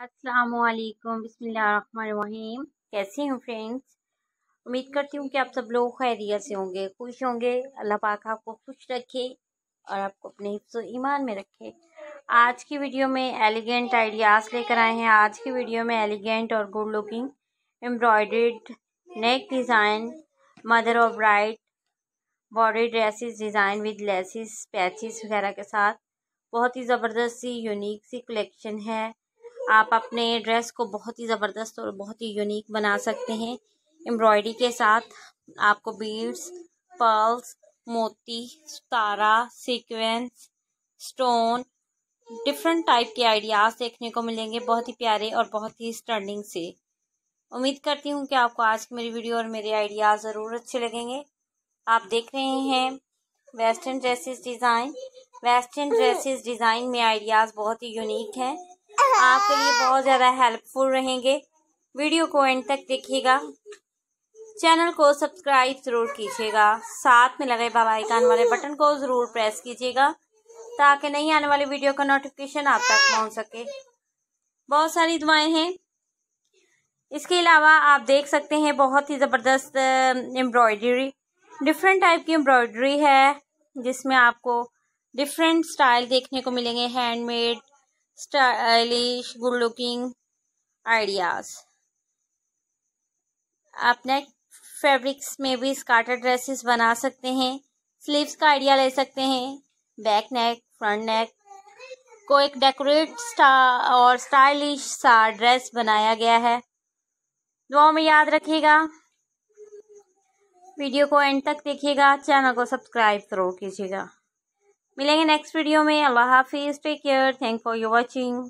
असलकम बसमीम कैसे हूँ फ्रेंड्स उम्मीद करती हूँ कि आप सब लोग खैरियत से होंगे खुश होंगे अल्लाह पाक आपको खुश रखे और आपको अपने हिफ्स ईमान में रखे आज की वीडियो में एलिगेंट आइडियाज़ लेकर आए हैं आज की वीडियो में एलिगेंट और good looking embroidered neck design mother of bride body dresses design with laces patches वगैरह के साथ बहुत ही ज़बरदस्त सी यूनिक सी कलेक्शन है आप अपने ड्रेस को बहुत ही ज़बरदस्त और बहुत ही यूनिक बना सकते हैं एम्ब्रॉयडरी के साथ आपको बीड्स पर्ल्स मोती तारा सीक्वेंस स्टोन डिफरेंट टाइप के आइडियाज़ देखने को मिलेंगे बहुत ही प्यारे और बहुत ही स्टर्निंग से उम्मीद करती हूँ कि आपको आज की मेरी वीडियो और मेरे आइडियाज़ ज़रूर अच्छे लगेंगे आप देख रहे हैं western dresses design western dresses design में आइडियाज़ बहुत ही यूनिक हैं आपके लिए बहुत ज़्यादा हेल्पफुल रहेंगे वीडियो को एंड तक देखिएगा चैनल को सब्सक्राइब जरूर कीजिएगा साथ में लगे बाबा वाले बटन को ज़रूर प्रेस कीजिएगा ताकि नई आने वाली वीडियो का नोटिफिकेशन आप तक पहुंच सके बहुत सारी दुआएं हैं इसके अलावा आप देख सकते हैं बहुत ही ज़बरदस्त एम्ब्रॉयडरी डिफरेंट टाइप की एम्ब्रॉयडरी है जिसमें आपको डिफरेंट स्टाइल देखने को मिलेंगे handmade stylish good looking ideas आप नेक फैब्रिक्स में भी स्कार्टर ड्रेसेस बना सकते हैं स्लीव्स का आइडिया ले सकते हैं बैक नेक फ्रंट नेक को एक डेकोरेट स्टा और स्टाइलिश सा ड्रेस बनाया गया है दो में याद रखिएगा वीडियो को एंड तक देखिएगा चैनल को सब्सक्राइब जरूर कीजिएगा मिलेंगे नेक्स्ट वीडियो में अल्लाह हाफिज़ take care thank for your watching